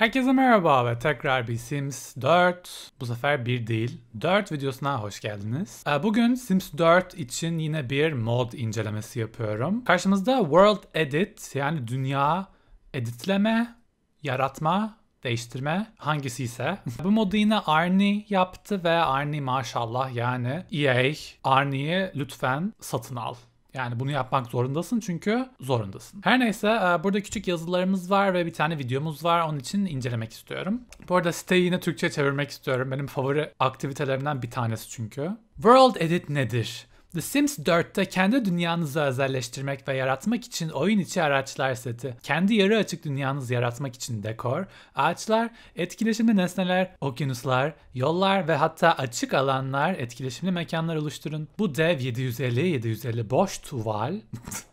Herkese merhaba ve tekrar bir Sims 4, bu sefer bir değil, 4 videosuna hoş geldiniz. Ee, bugün Sims 4 için yine bir mod incelemesi yapıyorum. Karşımızda World Edit yani dünya editleme, yaratma, değiştirme hangisi ise. bu modu yine Arni yaptı ve Arni maşallah yani EA Arni'yi lütfen satın al yani bunu yapmak zorundasın çünkü zorundasın. Her neyse e, burada küçük yazılarımız var ve bir tane videomuz var. Onun için incelemek istiyorum. Bu arada siteyi yine Türkçe çevirmek istiyorum. Benim favori aktivitelerimden bir tanesi çünkü. World Edit nedir? The Sims 4'te kendi dünyanızı özelleştirmek ve yaratmak için oyun içi araçlar seti, kendi yarı açık dünyanızı yaratmak için dekor, ağaçlar, etkileşimli nesneler, okyanuslar, yollar ve hatta açık alanlar, etkileşimli mekanlar oluşturun. Bu dev 750 750 boş tuval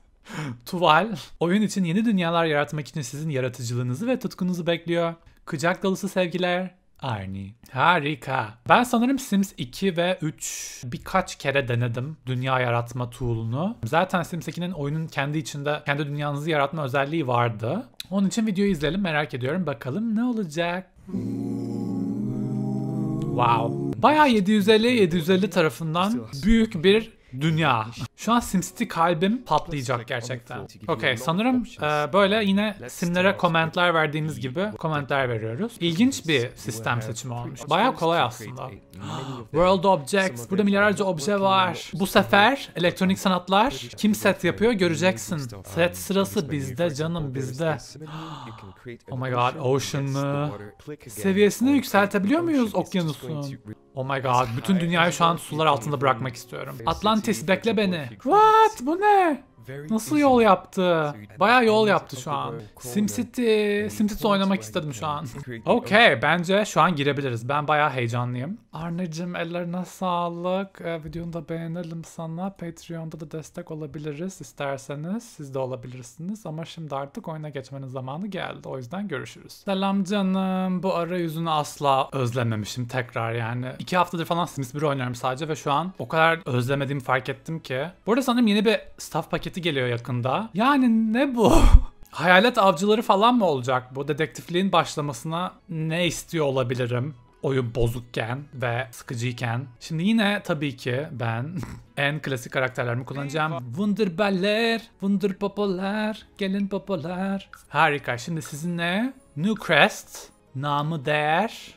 Tuval, oyun için yeni dünyalar yaratmak için sizin yaratıcılığınızı ve tutkunuzu bekliyor. Kucak dolusu sevgiler. Arnie. Harika. Ben sanırım Sims 2 ve 3 birkaç kere denedim dünya yaratma tool'unu. Zaten Sims 2'nin oyunun kendi içinde kendi dünyanızı yaratma özelliği vardı. Onun için videoyu izleyelim merak ediyorum. Bakalım ne olacak? Wow. Bayağı 750 750 tarafından büyük bir Dünya. Şu an SimCity kalbim patlayacak gerçekten. Okey sanırım e, böyle yine simlere komentler verdiğimiz gibi komentler veriyoruz. İlginç bir sistem seçimi olmuş. Baya kolay aslında. World Objects. Burada milyarlarca obje var. Bu sefer elektronik sanatlar kim set yapıyor göreceksin. Set sırası bizde canım bizde. oh my god ocean mı? Seviyesini yükseltebiliyor muyuz okyanusun? Oh my god. Bütün dünyayı şu an sular altında bırakmak istiyorum. Atlantis bekle beni. What? Bu ne? Nasıl yol yaptı? Baya yol yaptı şu an. SimCity, SimCity oynamak istedim şu an. Okay, bence şu an girebiliriz. Ben baya heyecanlıyım. Arnacığım ellerine sağlık. Ee, videonu da beğenelim sana. Patreon'da da destek olabiliriz isterseniz. Siz de olabilirsiniz. Ama şimdi artık oyuna geçmenin zamanı geldi. O yüzden görüşürüz. Selam canım. Bu ara yüzünü asla özlememişim tekrar yani. iki haftadır falan Sims 1 oynuyorum sadece ve şu an o kadar özlemediğimi fark ettim ki. Bu arada sanırım yeni bir staff paketi paketi geliyor yakında. Yani ne bu? Hayalet avcıları falan mı olacak? Bu dedektifliğin başlamasına ne istiyor olabilirim? oyun bozukken ve sıkıcıyken. Şimdi yine tabii ki ben en klasik karakterlerimi kullanacağım. Wunderbeller, Wunderpopolar, gelin popolar. Harika. Şimdi sizinle Newcrest, namı değer,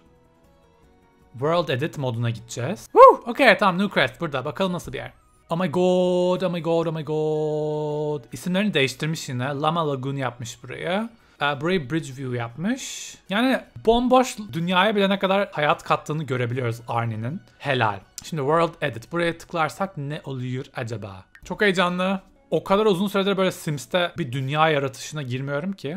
World Edit moduna gideceğiz. Woo! Okay, tamam Newcrest burada. Bakalım nasıl bir yer. Oh my god, oh my god, oh my god. İsimlerini değiştirmiş yine. Lama Lagoon yapmış buraya. Ee, Brave Bridgeview yapmış. Yani bomboş dünyaya bile ne kadar hayat kattığını görebiliyoruz Arnie'nin. Helal. Şimdi World Edit. Buraya tıklarsak ne oluyor acaba? Çok heyecanlı. O kadar uzun süredir böyle Sims'te bir dünya yaratışına girmiyorum ki.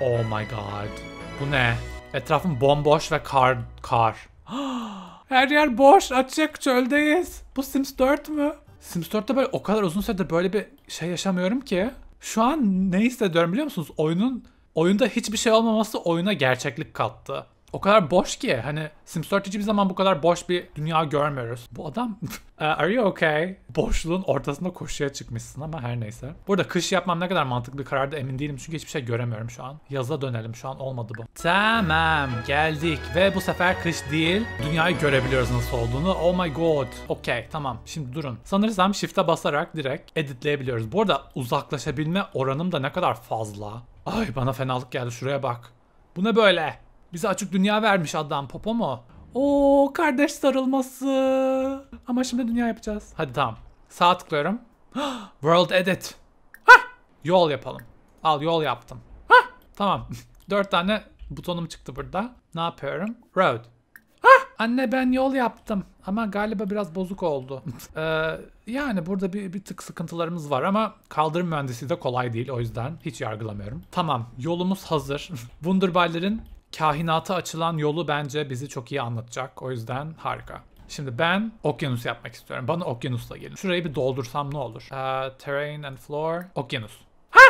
Oh my god. Bu ne? Etrafım bomboş ve kar... kar. Ah! Her yer boş, açık, çöldeyiz. Bu Sims 4 mü? Sims 4'te böyle o kadar uzun süredir böyle bir şey yaşamıyorum ki. Şu an ne hissediyorum biliyor musunuz? Oyunun oyunda hiçbir şey olmaması oyuna gerçeklik kattı o kadar boş ki hani Sims 4 hiçbir zaman bu kadar boş bir dünya görmüyoruz. Bu adam ee, are you okay? Boşluğun ortasında koşuya çıkmışsın ama her neyse. Burada kış yapmam ne kadar mantıklı bir karardı emin değilim çünkü hiçbir şey göremiyorum şu an. Yaza dönelim şu an olmadı bu. Tamam geldik ve bu sefer kış değil dünyayı görebiliyoruz nasıl olduğunu. Oh my god. Okey tamam şimdi durun. Sanırsam shift'e basarak direkt editleyebiliyoruz. Bu arada uzaklaşabilme oranım da ne kadar fazla. Ay bana fenalık geldi şuraya bak. Bu ne böyle? Bize açık dünya vermiş adam popo mu? O kardeş sarılması. Ama şimdi dünya yapacağız. Hadi tamam. Sağ tıklıyorum. World Edit. Hah! Yol yapalım. Al yol yaptım. Hah! Tamam. Dört tane butonum çıktı burada. Ne yapıyorum? Road. Hah! Anne ben yol yaptım. Ama galiba biraz bozuk oldu. ee, yani burada bir, bir tık sıkıntılarımız var ama kaldırım mühendisi de kolay değil. O yüzden hiç yargılamıyorum. Tamam yolumuz hazır. Wunderbar'ların kahinata açılan yolu bence bizi çok iyi anlatacak. O yüzden harika. Şimdi ben okyanus yapmak istiyorum. Bana okyanusla gelin. Şurayı bir doldursam ne olur? Uh, terrain and floor. Okyanus. Ha!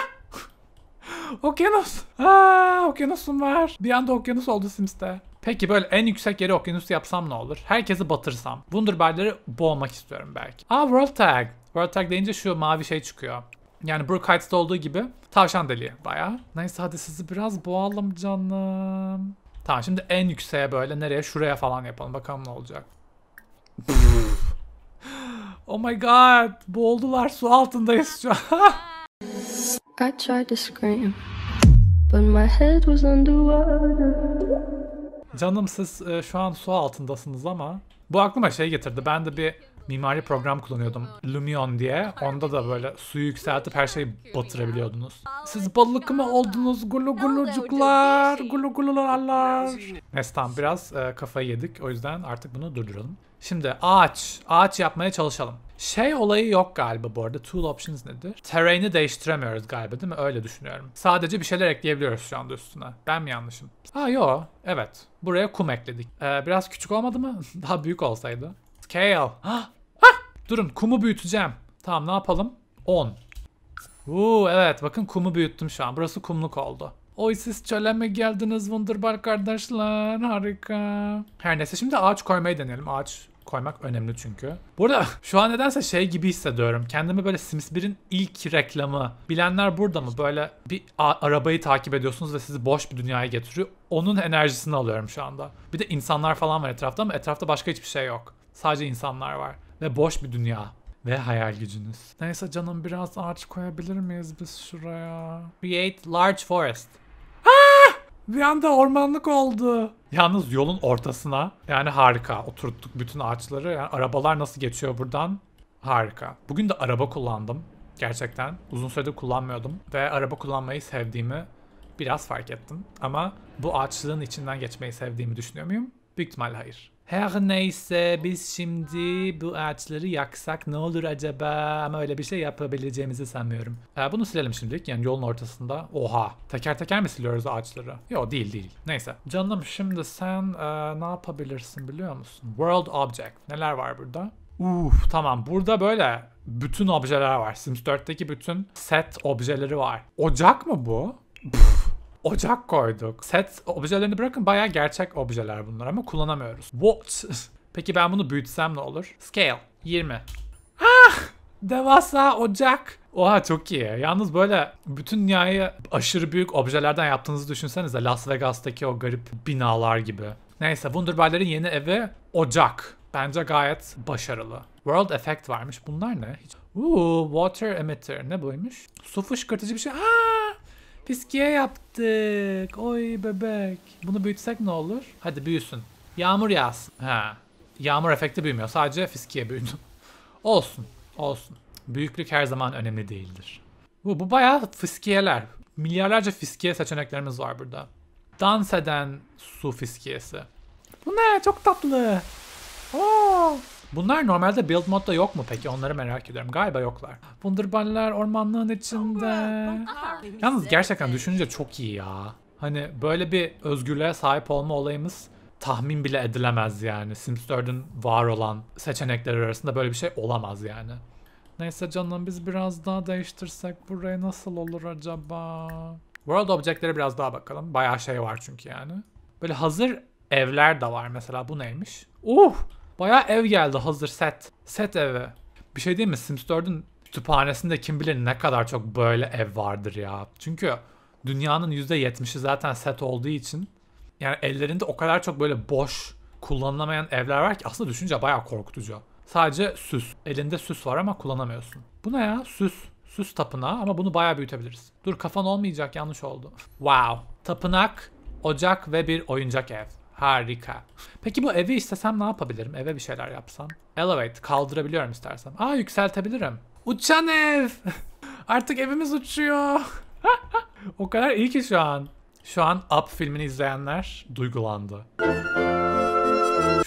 okyanus. Aa, okyanusum var. Bir anda okyanus oldu Sims'te. Peki böyle en yüksek yeri okyanus yapsam ne olur? Herkesi batırsam. Wunderbar'ları boğmak istiyorum belki. Aa World Tag. World Tag deyince şu mavi şey çıkıyor. Yani Brook Heights'da olduğu gibi tavşan deliği bayağı. Neyse hadi sizi biraz boğalım canım. Tamam şimdi en yükseğe böyle nereye şuraya falan yapalım bakalım ne olacak. oh my god boğuldular su altındayız şu an. I tried to scream but my head was underwater. Canım siz e, şu an su altındasınız ama bu aklıma şey getirdi. Ben de bir mimari program kullanıyordum. Lumion diye. Onda da böyle suyu yükseltip her şeyi batırabiliyordunuz. Siz balık mı oldunuz gulu gulucuklar? Gulu gulularlar. Neyse tamam biraz e, kafayı yedik. O yüzden artık bunu durduralım. Şimdi ağaç. Ağaç yapmaya çalışalım. Şey olayı yok galiba bu arada. Tool options nedir? Terrain'i değiştiremiyoruz galiba değil mi? Öyle düşünüyorum. Sadece bir şeyler ekleyebiliyoruz şu anda üstüne. Ben mi yanlışım? Ha yo. Evet. Buraya kum ekledik. Ee, biraz küçük olmadı mı? Daha büyük olsaydı. Scale. Hah Durun kumu büyüteceğim. Tamam ne yapalım? 10. Uuu evet bakın kumu büyüttüm şu an. Burası kumluk oldu. Oy siz çöle mi geldiniz Wunderbar kardeşler? Harika. Her neyse şimdi ağaç koymayı deneyelim. Ağaç koymak önemli çünkü. Burada şu an nedense şey gibi hissediyorum. Kendimi böyle Sims 1'in ilk reklamı. Bilenler burada mı? Böyle bir arabayı takip ediyorsunuz ve sizi boş bir dünyaya getiriyor. Onun enerjisini alıyorum şu anda. Bir de insanlar falan var etrafta ama etrafta başka hiçbir şey yok. Sadece insanlar var ve boş bir dünya ve hayal gücünüz. Neyse canım biraz ağaç koyabilir miyiz biz şuraya? Create large forest. Aa! Ah! Bir anda ormanlık oldu. Yalnız yolun ortasına yani harika oturttuk bütün ağaçları. Yani arabalar nasıl geçiyor buradan? Harika. Bugün de araba kullandım. Gerçekten uzun süredir kullanmıyordum ve araba kullanmayı sevdiğimi biraz fark ettim. Ama bu ağaçlığın içinden geçmeyi sevdiğimi düşünüyor muyum? Büyük ihtimalle hayır. Her neyse biz şimdi bu ağaçları yaksak ne olur acaba? Ama öyle bir şey yapabileceğimizi sanmıyorum. Ee, bunu silelim şimdilik. Yani yolun ortasında. Oha. Teker teker mi siliyoruz ağaçları? Yok değil değil. Neyse. Canım şimdi sen e, ne yapabilirsin biliyor musun? World Object. Neler var burada? Uf tamam burada böyle bütün objeler var. Sims 4'teki bütün set objeleri var. Ocak mı bu? Pff ocak koyduk. Set objelerini bırakın bayağı gerçek objeler bunlar ama kullanamıyoruz. What? Peki ben bunu büyütsem ne olur? Scale 20. Ah! Devasa ocak. Oha çok iyi. Yalnız böyle bütün dünyayı aşırı büyük objelerden yaptığınızı düşünsenize. Las Vegas'taki o garip binalar gibi. Neyse Wunderbar'ların yeni evi ocak. Bence gayet başarılı. World Effect varmış. Bunlar ne? Hiç... Ooh, water emitter. Ne buymuş? Su fışkırtıcı bir şey. Aa! Piskiye yaptık. Oy bebek. Bunu büyütsek ne olur? Hadi büyüsün. Yağmur yağsın. Ha. Yağmur efekti büyümüyor. Sadece fiskiye büyüdü. olsun. Olsun. Büyüklük her zaman önemli değildir. Bu, bu bayağı fiskiyeler. Milyarlarca fiskiye seçeneklerimiz var burada. Dans eden su fiskiyesi. Bu ne? Çok tatlı. Oo. Bunlar normalde build modda yok mu peki? Onları merak ediyorum. Galiba yoklar. Wunderballerler ormanlığın içinde. Yalnız gerçekten düşününce çok iyi ya. Hani böyle bir özgürlüğe sahip olma olayımız tahmin bile edilemez yani. Sims 4'ün var olan seçenekler arasında böyle bir şey olamaz yani. Neyse canım biz biraz daha değiştirsek buraya nasıl olur acaba? World Object'lere biraz daha bakalım. Bayağı şey var çünkü yani. Böyle hazır evler de var mesela. Bu neymiş? Uh! Baya ev geldi hazır set. Set evi. Bir şey değil mi? Sims 4'ün kütüphanesinde kim bilir ne kadar çok böyle ev vardır ya. Çünkü dünyanın %70'i zaten set olduğu için yani ellerinde o kadar çok böyle boş kullanılamayan evler var ki aslında düşünce baya korkutucu. Sadece süs. Elinde süs var ama kullanamıyorsun. Bu ne ya? Süs. Süs tapınağı ama bunu bayağı büyütebiliriz. Dur kafan olmayacak yanlış oldu. Wow. Tapınak, ocak ve bir oyuncak ev. Harika. Peki bu evi istesem ne yapabilirim? Eve bir şeyler yapsam. Elevate kaldırabiliyorum istersem. Aa yükseltebilirim. Uçan ev. Artık evimiz uçuyor. o kadar iyi ki şu an. Şu an Up filmini izleyenler duygulandı.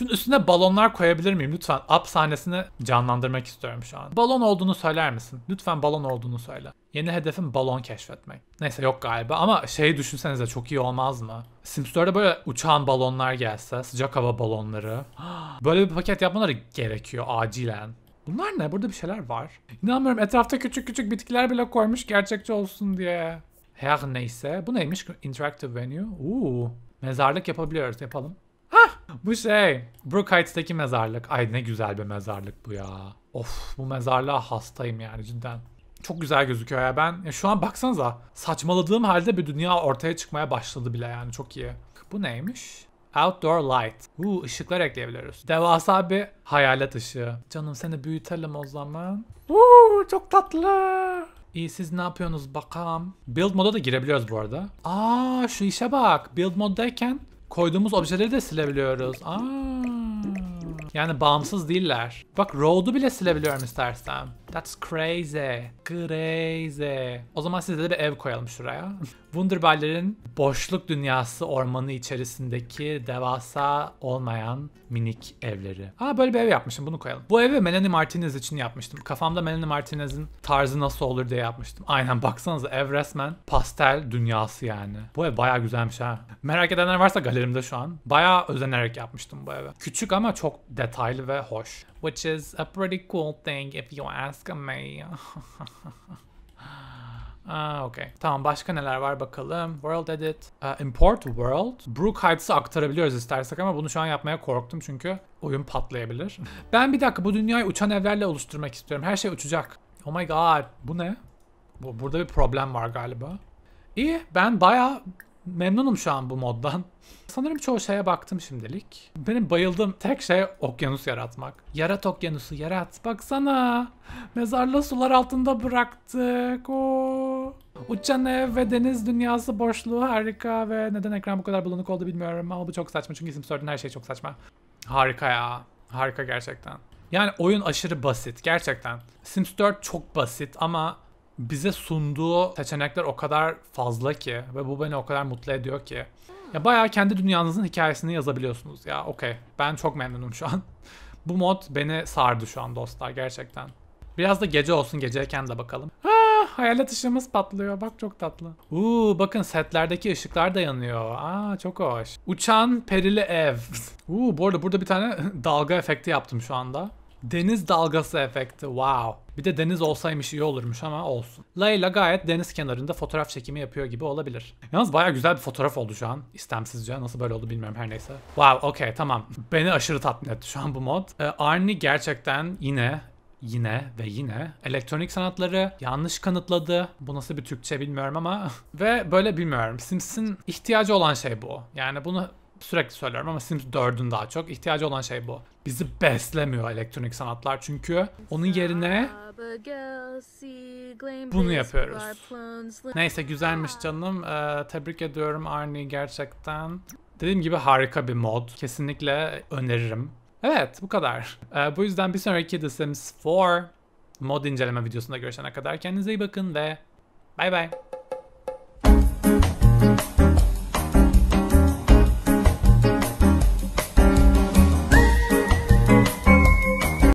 Şunun üstüne balonlar koyabilir miyim lütfen? Up sahnesini canlandırmak istiyorum şu an. Balon olduğunu söyler misin? Lütfen balon olduğunu söyle. Yeni hedefim balon keşfetmek. Neyse yok galiba ama şeyi düşünsenize çok iyi olmaz mı? Sims 4'e böyle uçan balonlar gelse, sıcak hava balonları. Böyle bir paket yapmaları gerekiyor acilen. Bunlar ne? Burada bir şeyler var. İnanmıyorum etrafta küçük küçük bitkiler bile koymuş gerçekçi olsun diye. Her neyse. Bu neymiş? Interactive Venue. Uuu. Mezarlık yapabiliyoruz. Yapalım bu şey Brook Heights'teki mezarlık. Ay ne güzel bir mezarlık bu ya. Of bu mezarlığa hastayım yani cidden. Çok güzel gözüküyor ya ben. Ya şu an baksanıza saçmaladığım halde bir dünya ortaya çıkmaya başladı bile yani çok iyi. Bu neymiş? Outdoor light. Uuu ışıklar ekleyebiliriz. Devasa bir hayalet ışığı. Canım seni büyütelim o zaman. Uuu çok tatlı. İyi siz ne yapıyorsunuz bakalım. Build moda da girebiliyoruz bu arada. Aa şu işe bak. Build moddayken koyduğumuz objeleri de silebiliyoruz. Aa. Yani bağımsız değiller. Bak road'u bile silebiliyorum istersen. That's crazy. Crazy. O zaman size de bir ev koyalım şuraya. Wunderbar'lerin boşluk dünyası ormanı içerisindeki devasa olmayan minik evleri. Aa böyle bir ev yapmışım bunu koyalım. Bu evi Melanie Martinez için yapmıştım. Kafamda Melanie Martinez'in tarzı nasıl olur diye yapmıştım. Aynen baksanıza ev resmen pastel dünyası yani. Bu ev baya güzelmiş ha. Merak edenler varsa galerimde şu an. Baya özenerek yapmıştım bu evi. Küçük ama çok detaylı ve hoş which is a pretty cool thing if you ask me. Aa, ah, okay. Tamam başka neler var bakalım. World edit. Uh, import world. Brook Heights'ı aktarabiliyoruz istersek ama bunu şu an yapmaya korktum çünkü oyun patlayabilir. ben bir dakika bu dünyayı uçan evlerle oluşturmak istiyorum. Her şey uçacak. Oh my god. Bu ne? Bu, burada bir problem var galiba. İyi ben baya Memnunum şu an bu moddan. Sanırım çoğu şeye baktım şimdilik. Benim bayıldığım tek şey okyanus yaratmak. Yarat okyanusu yarat. Baksana. Mezarlı sular altında bıraktık. Oo. Uçan ev ve deniz dünyası boşluğu harika ve neden ekran bu kadar bulanık oldu bilmiyorum ama bu çok saçma çünkü isim sorduğun her şey çok saçma. Harika ya. Harika gerçekten. Yani oyun aşırı basit gerçekten. Sims 4 çok basit ama bize sunduğu seçenekler o kadar fazla ki ve bu beni o kadar mutlu ediyor ki. Ya bayağı kendi dünyanızın hikayesini yazabiliyorsunuz. Ya okey ben çok memnunum şu an. bu mod beni sardı şu an dostlar gerçekten. Biraz da gece olsun geceyken de bakalım. Aa, hayalet ışığımız patlıyor. Bak çok tatlı. Uuu bakın setlerdeki ışıklar da yanıyor. Aa çok hoş. Uçan perili ev. Uuu bu arada burada bir tane dalga efekti yaptım şu anda. Deniz dalgası efekti. Wow. Bir de deniz olsaymış iyi olurmuş ama olsun. Layla gayet deniz kenarında fotoğraf çekimi yapıyor gibi olabilir. Yalnız baya güzel bir fotoğraf oldu şu an. İstemsizce. Nasıl böyle oldu bilmiyorum her neyse. Wow okey tamam. Beni aşırı tatmin etti şu an bu mod. Ee, Arni gerçekten yine yine ve yine elektronik sanatları yanlış kanıtladı. Bu nasıl bir Türkçe bilmiyorum ama ve böyle bilmiyorum. Sims'in ihtiyacı olan şey bu. Yani bunu sürekli söylüyorum ama Sims 4'ün daha çok ihtiyacı olan şey bu. Bizi beslemiyor elektronik sanatlar çünkü onun yerine bunu yapıyoruz. Neyse güzelmiş canım. Ee, tebrik ediyorum Arnie gerçekten. Dediğim gibi harika bir mod. Kesinlikle öneririm. Evet bu kadar. Ee, bu yüzden bir sonraki The Sims 4 mod inceleme videosunda görüşene kadar kendinize iyi bakın ve bay bay.